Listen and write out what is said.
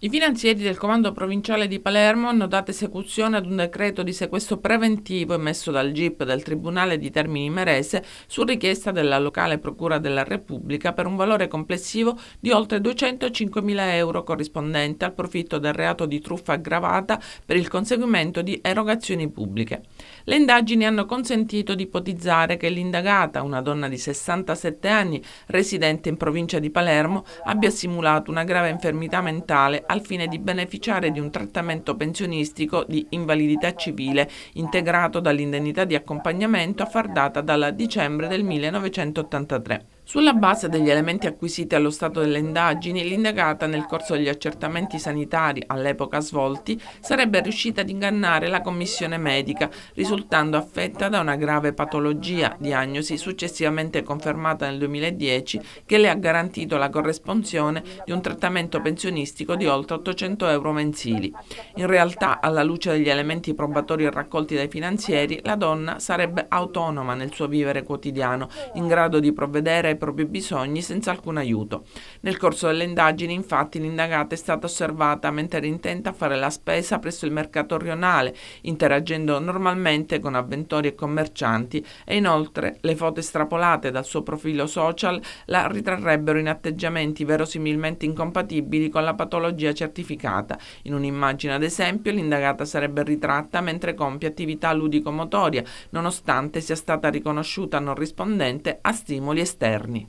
I finanzieri del Comando Provinciale di Palermo hanno dato esecuzione ad un decreto di sequestro preventivo emesso dal GIP del Tribunale di Termini Merese su richiesta della locale Procura della Repubblica per un valore complessivo di oltre 205.000 euro corrispondente al profitto del reato di truffa aggravata per il conseguimento di erogazioni pubbliche. Le indagini hanno consentito di ipotizzare che l'indagata, una donna di 67 anni residente in provincia di Palermo, abbia simulato una grave infermità mentale al fine di beneficiare di un trattamento pensionistico di invalidità civile integrato dall'indennità di accompagnamento a far data dal dicembre del 1983. Sulla base degli elementi acquisiti allo stato delle indagini, l'indagata nel corso degli accertamenti sanitari all'epoca svolti sarebbe riuscita ad ingannare la commissione medica, risultando affetta da una grave patologia, diagnosi successivamente confermata nel 2010, che le ha garantito la corresponsione di un trattamento pensionistico di oltre 800 euro mensili. In realtà, alla luce degli elementi probatori raccolti dai finanzieri, la donna sarebbe autonoma nel suo vivere quotidiano, in grado di provvedere propri bisogni senza alcun aiuto. Nel corso delle indagini, infatti, l'indagata è stata osservata mentre era intenta a fare la spesa presso il mercato rionale, interagendo normalmente con avventori e commercianti e inoltre le foto estrapolate dal suo profilo social la ritrarrebbero in atteggiamenti verosimilmente incompatibili con la patologia certificata. In un'immagine, ad esempio, l'indagata sarebbe ritratta mentre compie attività ludico-motoria, nonostante sia stata riconosciuta non rispondente a stimoli esterni. Arni.